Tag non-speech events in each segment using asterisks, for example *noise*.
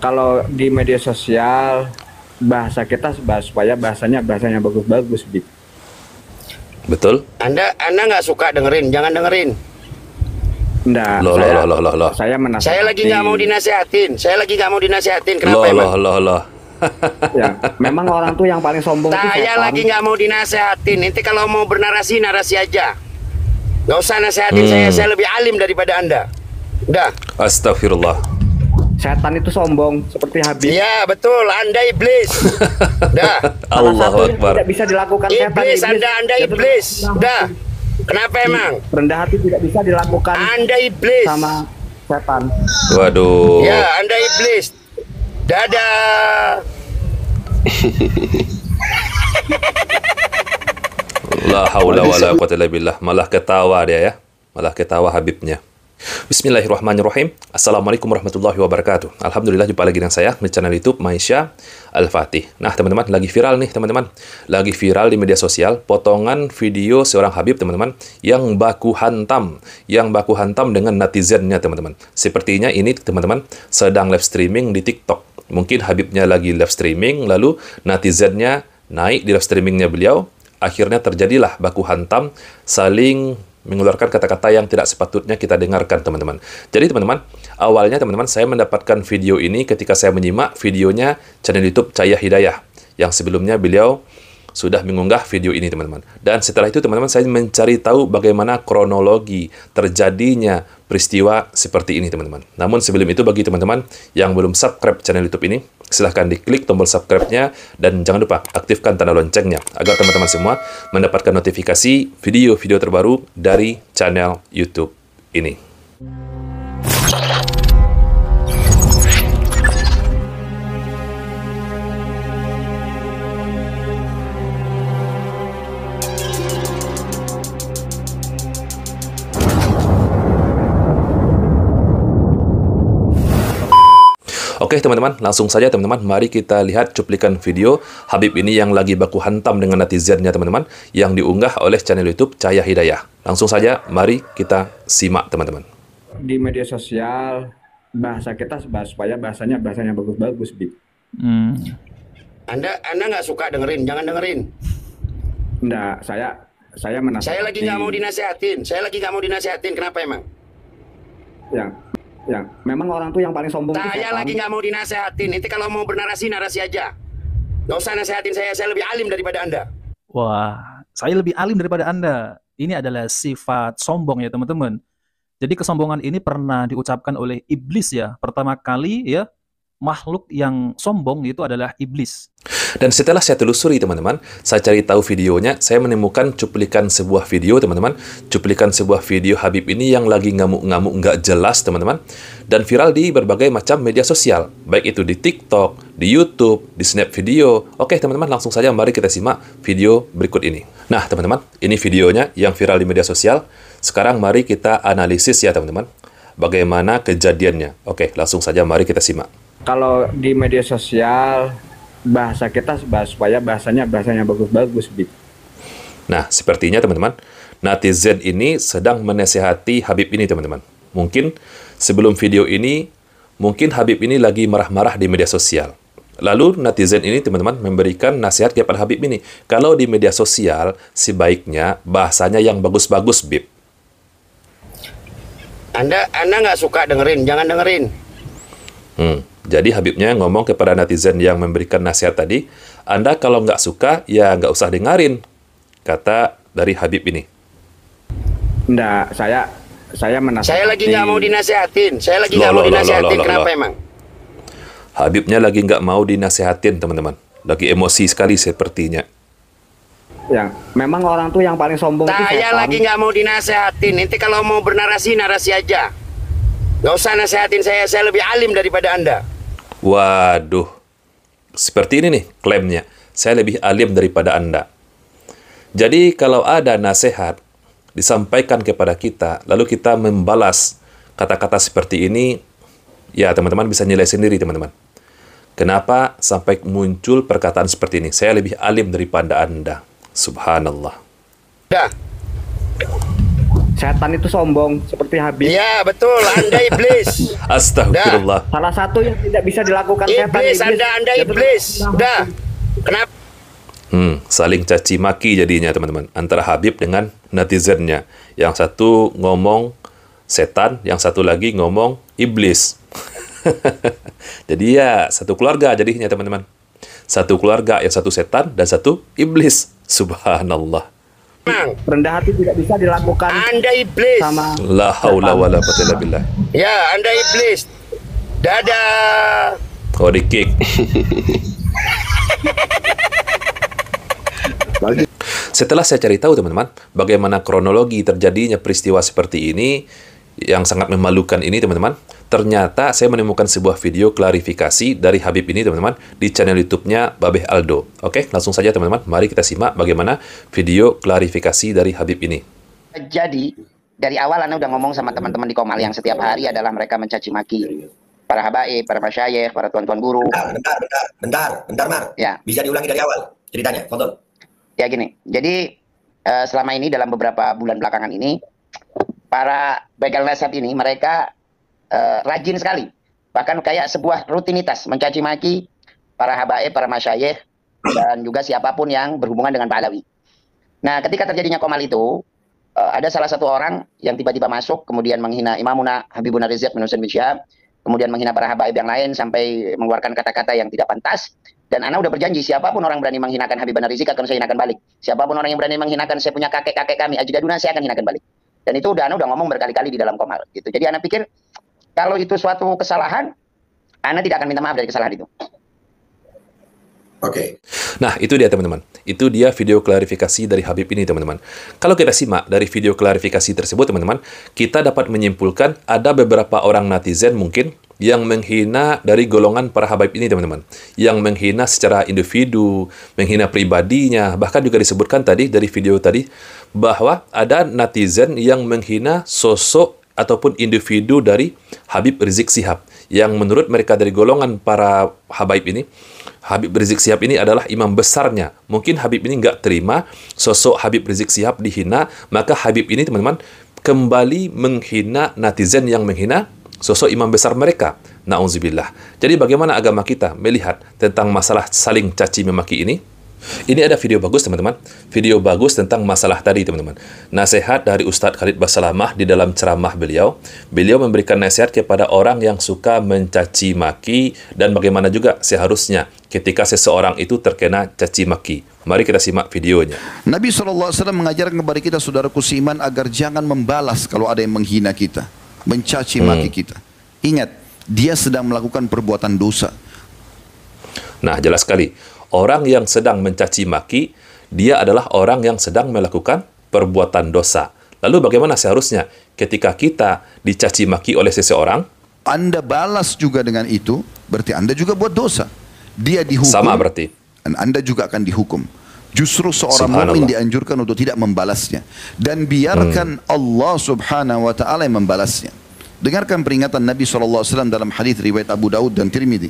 kalau di media sosial bahasa kita supaya bahasanya bahasanya bagus-bagus bit betul anda anda nggak suka dengerin jangan dengerin Nggak, loh, saya, loh, loh, loh, loh. saya menasihati. Saya lagi nggak mau dinasehatin. Saya lagi nggak mau dinasehatin. Kenapa loh, emang? Loh, loh, loh. ya, memang orang tuh yang paling sombong. Saya lagi nggak mau dinasehatin. Nanti kalau mau bernarasi, narasi aja. Nggak usah nasehatin hmm. saya. Saya lebih alim daripada anda. Udah. Astagfirullah setan itu sombong seperti Habib. Iya betul, anda iblis. Dah. *laughs* Allah Akbar. Tidak bisa dilakukan iblis, setan iblis. Anda anda iblis. Dah. Kenapa emang? Rendah hati tidak bisa dilakukan. Anda iblis. Sama setan. Waduh. Ya, anda iblis. Dadah. *laughs* La haula wala quwata illa billah. Malah ketawa dia ya. Malah ketawa Habibnya. Bismillahirrahmanirrahim. Assalamualaikum warahmatullahi wabarakatuh. Alhamdulillah jumpa lagi dengan saya di channel YouTube Maisha Al-Fatih. Nah, teman-teman, lagi viral nih, teman-teman. Lagi viral di media sosial potongan video seorang Habib, teman-teman, yang baku hantam, yang baku hantam dengan netizennya, teman-teman. Sepertinya ini, teman-teman, sedang live streaming di TikTok. Mungkin Habibnya lagi live streaming, lalu netizennya naik di live streamingnya beliau, akhirnya terjadilah baku hantam saling mengeluarkan kata-kata yang tidak sepatutnya kita dengarkan, teman-teman. Jadi, teman-teman, awalnya teman-teman saya mendapatkan video ini ketika saya menyimak videonya channel YouTube Cahaya Hidayah yang sebelumnya beliau sudah mengunggah video ini teman-teman. Dan setelah itu teman-teman saya mencari tahu bagaimana kronologi terjadinya peristiwa seperti ini teman-teman. Namun sebelum itu bagi teman-teman yang belum subscribe channel YouTube ini, silahkan diklik tombol subscribe-nya dan jangan lupa aktifkan tanda loncengnya agar teman-teman semua mendapatkan notifikasi video-video terbaru dari channel YouTube ini. Oke teman-teman, langsung saja teman-teman, mari kita lihat cuplikan video Habib ini yang lagi baku hantam dengan netizennya teman-teman, yang diunggah oleh channel YouTube Cahaya Hidayah. Langsung saja, mari kita simak teman-teman. Di media sosial, bahasa kita supaya bahasanya bahasanya bagus-bagus, Bib. Hmm. Anda Anda nggak suka dengerin, jangan dengerin. Nggak, saya saya menasihati. Saya lagi nggak mau dinasehatin, saya lagi nggak mau dinasehatin, kenapa emang? Ya, ya memang orang tuh yang paling sombong saya lagi nggak mau dinasehatin nanti kalau mau bernarasi narasi aja nggak usah nasehatin saya saya lebih alim daripada anda wah saya lebih alim daripada anda ini adalah sifat sombong ya teman-teman jadi kesombongan ini pernah diucapkan oleh iblis ya pertama kali ya makhluk yang sombong itu adalah iblis. Dan setelah saya telusuri teman-teman, saya cari tahu videonya, saya menemukan cuplikan sebuah video teman-teman, cuplikan sebuah video Habib ini yang lagi ngamuk-ngamuk nggak jelas teman-teman, dan viral di berbagai macam media sosial, baik itu di TikTok, di YouTube, di Snap Video. Oke teman-teman, langsung saja mari kita simak video berikut ini. Nah teman-teman, ini videonya yang viral di media sosial. Sekarang mari kita analisis ya teman-teman, bagaimana kejadiannya. Oke, langsung saja mari kita simak kalau di media sosial bahasa kita supaya bahasanya bahasanya bagus-bagus Bib. Nah, sepertinya teman-teman, netizen ini sedang menasehati Habib ini teman-teman. Mungkin sebelum video ini, mungkin Habib ini lagi marah-marah di media sosial. Lalu netizen ini teman-teman memberikan nasihat kepada Habib ini. Kalau di media sosial, sebaiknya bahasanya yang bagus-bagus, Bib. Anda Anda nggak suka dengerin, jangan dengerin. Hmm. Jadi Habibnya ngomong kepada netizen yang memberikan nasihat tadi, Anda kalau nggak suka, ya nggak usah dengarin, kata dari Habib ini. Nggak, saya saya menasihati. Saya lagi nggak mau dinasehatin, saya lagi nggak mau dinasehatin, loh, loh, kenapa loh. emang? Habibnya lagi nggak mau dinasehatin, teman-teman. Lagi emosi sekali sepertinya. Ya, memang orang tuh yang paling sombong Saya, saya lagi nggak mau dinasehatin. Nanti kalau mau bernarasi, narasi aja. Gak usah nasehatin saya, saya lebih alim daripada Anda. Waduh. Seperti ini nih klaimnya. Saya lebih alim daripada Anda. Jadi kalau ada nasihat disampaikan kepada kita, lalu kita membalas kata-kata seperti ini, ya teman-teman bisa nilai sendiri teman-teman. Kenapa sampai muncul perkataan seperti ini? Saya lebih alim daripada Anda. Subhanallah. Ya setan itu sombong seperti Habib. Iya, betul. Anda iblis. *laughs* Astagfirullah. Da. Salah satu yang tidak bisa dilakukan iblis, setan iblis. Anda Anda iblis. Udah. Kenapa? Hmm, saling caci maki jadinya teman-teman antara Habib dengan netizennya. Yang satu ngomong setan, yang satu lagi ngomong iblis. *laughs* Jadi ya satu keluarga jadinya teman-teman. Satu keluarga yang satu setan dan satu iblis. Subhanallah rendah hati tidak bisa dilakukan anda iblis sama la haula wala quwata billah ya anda iblis dadah oh dikik. Setelah saya cari tahu teman-teman bagaimana kronologi terjadinya peristiwa seperti ini yang sangat memalukan ini teman-teman, ternyata saya menemukan sebuah video klarifikasi dari Habib ini teman-teman di channel YouTube-nya Babeh Aldo. Oke, langsung saja teman-teman, mari kita simak bagaimana video klarifikasi dari Habib ini. Jadi, dari awal Anda udah ngomong sama teman-teman di Komal yang setiap hari adalah mereka mencaci maki para habaib, para masyayikh, para tuan-tuan guru. Bentar, bentar, bentar, bentar, bentar, Mar. Ya. Bisa diulangi dari awal ceritanya, Contoh. Ya gini, jadi eh, selama ini dalam beberapa bulan belakangan ini, para begal nasab ini mereka uh, rajin sekali. Bahkan kayak sebuah rutinitas mencaci maki para habaib, para masyayikh dan juga siapapun yang berhubungan dengan Pak Alawi. Nah, ketika terjadinya komal itu, uh, ada salah satu orang yang tiba-tiba masuk kemudian menghina Imamuna Habibun Rizik bin Husain bin Syihab, kemudian menghina para habaib yang lain sampai mengeluarkan kata-kata yang tidak pantas dan Ana udah berjanji siapapun orang berani menghinakan Habibun Rizik akan saya hinakan balik. Siapapun orang yang berani menghinakan saya punya kakek-kakek kami Ajdaduna saya akan hinakan balik. Dan itu udah Ana udah ngomong berkali-kali di dalam Komal gitu. Jadi Ana pikir kalau itu suatu kesalahan, Anda tidak akan minta maaf dari kesalahan itu. Oke. Okay. Nah, itu dia teman-teman. Itu dia video klarifikasi dari Habib ini teman-teman. Kalau kita simak dari video klarifikasi tersebut teman-teman, kita dapat menyimpulkan ada beberapa orang netizen mungkin yang menghina dari golongan para Habib ini teman-teman. Yang menghina secara individu, menghina pribadinya, bahkan juga disebutkan tadi dari video tadi bahwa ada netizen yang menghina sosok ataupun individu dari Habib Rizik Sihab yang menurut mereka dari golongan para Habib ini Habib Rizik Sihab ini adalah imam besarnya mungkin Habib ini nggak terima sosok Habib Rizik Sihab dihina maka Habib ini teman-teman kembali menghina netizen yang menghina sosok imam besar mereka Nauzubillah jadi bagaimana agama kita melihat tentang masalah saling caci memaki ini ini ada video bagus teman-teman, video bagus tentang masalah tadi teman-teman. Nasihat dari Ustadz Khalid Basalamah di dalam ceramah beliau, beliau memberikan nasihat kepada orang yang suka mencaci maki dan bagaimana juga seharusnya ketika seseorang itu terkena caci maki. Mari kita simak videonya. Nabi SAW mengajarkan kepada kita saudara kusiman agar jangan membalas kalau ada yang menghina kita, mencaci hmm. maki kita. Ingat, dia sedang melakukan perbuatan dosa. Nah, jelas sekali orang yang sedang mencaci maki, dia adalah orang yang sedang melakukan perbuatan dosa. Lalu bagaimana seharusnya ketika kita dicaci maki oleh seseorang? Anda balas juga dengan itu, berarti Anda juga buat dosa. Dia dihukum. Sama berarti. Dan Anda juga akan dihukum. Justru seorang mukmin dianjurkan untuk tidak membalasnya dan biarkan hmm. Allah Subhanahu wa taala yang membalasnya. Dengarkan peringatan Nabi SAW dalam hadis riwayat Abu Daud dan Tirmidzi.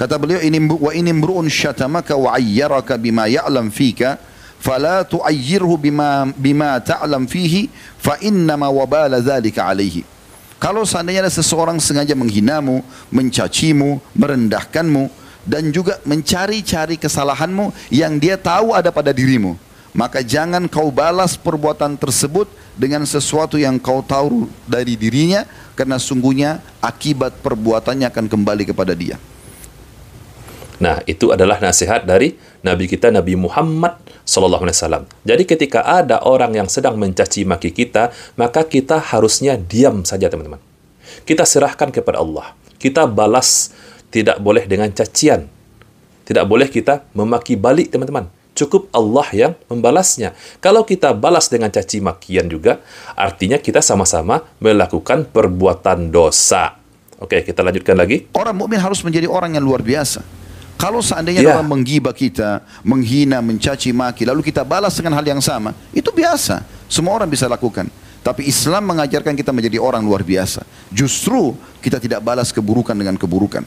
Kata beliau ini wa ini mru'un syatamaka wa ayyaraka bima ya'lam fika fala tu'ayyirhu bima bima ta'lam fihi fa inna ma wabala dzalika alaihi. Kalau seandainya ada seseorang sengaja menghinamu, mencacimu, merendahkanmu dan juga mencari-cari kesalahanmu yang dia tahu ada pada dirimu, maka jangan kau balas perbuatan tersebut dengan sesuatu yang kau tahu dari dirinya karena sungguhnya akibat perbuatannya akan kembali kepada dia. Nah, itu adalah nasihat dari Nabi kita Nabi Muhammad Sallallahu Jadi ketika ada orang yang sedang mencaci maki kita, maka kita harusnya diam saja teman-teman. Kita serahkan kepada Allah. Kita balas tidak boleh dengan cacian. Tidak boleh kita memaki balik teman-teman. Cukup Allah yang membalasnya. Kalau kita balas dengan caci makian juga, artinya kita sama-sama melakukan perbuatan dosa. Oke, kita lanjutkan lagi. Orang mukmin harus menjadi orang yang luar biasa kalau seandainya yeah. Ya. orang menggibah kita, menghina, mencaci maki, lalu kita balas dengan hal yang sama, itu biasa. Semua orang bisa lakukan. Tapi Islam mengajarkan kita menjadi orang luar biasa. Justru kita tidak balas keburukan dengan keburukan.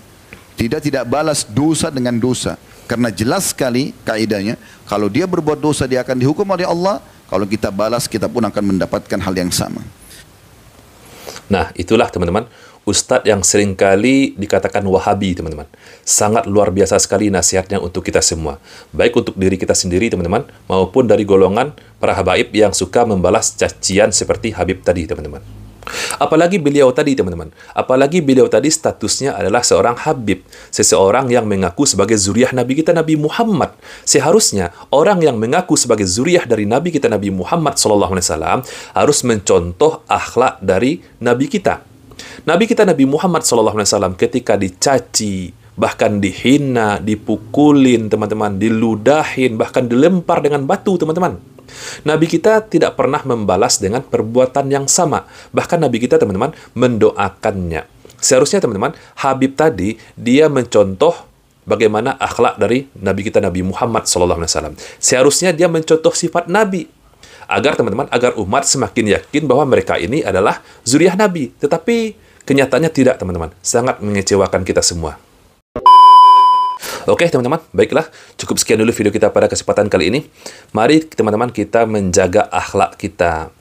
Tidak tidak balas dosa dengan dosa. Karena jelas sekali kaidahnya, kalau dia berbuat dosa dia akan dihukum oleh Allah. Kalau kita balas kita pun akan mendapatkan hal yang sama. Nah, itulah teman-teman Ustadz yang seringkali dikatakan wahabi, teman-teman. Sangat luar biasa sekali nasihatnya untuk kita semua. Baik untuk diri kita sendiri, teman-teman, maupun dari golongan para habaib yang suka membalas cacian seperti Habib tadi, teman-teman. Apalagi beliau tadi, teman-teman. Apalagi beliau tadi statusnya adalah seorang Habib, seseorang yang mengaku sebagai zuriah Nabi kita Nabi Muhammad. Seharusnya orang yang mengaku sebagai zuriah dari Nabi kita Nabi Muhammad SAW harus mencontoh akhlak dari Nabi kita Nabi kita Nabi Muhammad SAW ketika dicaci, bahkan dihina, dipukulin teman-teman, diludahin, bahkan dilempar dengan batu teman-teman. Nabi kita tidak pernah membalas dengan perbuatan yang sama. Bahkan Nabi kita teman-teman mendoakannya. Seharusnya teman-teman, Habib tadi dia mencontoh bagaimana akhlak dari Nabi kita Nabi Muhammad SAW. Seharusnya dia mencontoh sifat Nabi agar teman-teman agar umat semakin yakin bahwa mereka ini adalah zuriat Nabi. Tetapi kenyataannya tidak teman-teman, sangat mengecewakan kita semua. Oke teman-teman, baiklah cukup sekian dulu video kita pada kesempatan kali ini. Mari teman-teman kita menjaga akhlak kita.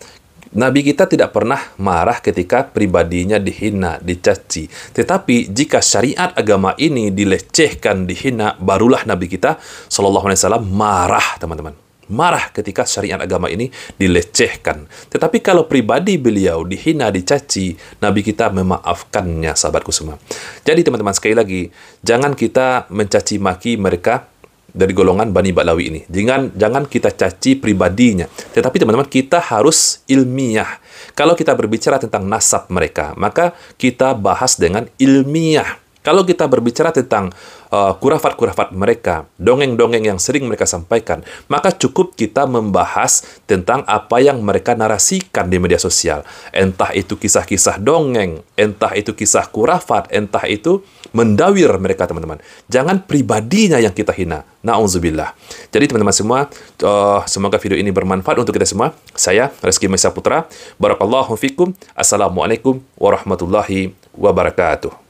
Nabi kita tidak pernah marah ketika pribadinya dihina, dicaci. Tetapi jika syariat agama ini dilecehkan, dihina, barulah Nabi kita Shallallahu Alaihi Wasallam marah, teman-teman marah ketika syariat agama ini dilecehkan. Tetapi kalau pribadi beliau dihina, dicaci, Nabi kita memaafkannya, sahabatku semua. Jadi teman-teman sekali lagi, jangan kita mencaci maki mereka dari golongan Bani Balawi ini. Jangan jangan kita caci pribadinya. Tetapi teman-teman kita harus ilmiah. Kalau kita berbicara tentang nasab mereka, maka kita bahas dengan ilmiah kalau kita berbicara tentang eh, kurafat kurafat-kurafat mereka, dongeng-dongeng yang sering mereka sampaikan, maka cukup kita membahas tentang apa yang mereka narasikan di media sosial. Entah itu kisah-kisah dongeng, entah itu kisah kurafat, entah itu mendawir mereka teman-teman. Jangan pribadinya yang kita hina. Na'udzubillah. Jadi teman-teman semua, uh, semoga video ini bermanfaat untuk kita semua. Saya Rizky Mesa Putra. Barakallahu fikum. Assalamualaikum warahmatullahi wabarakatuh.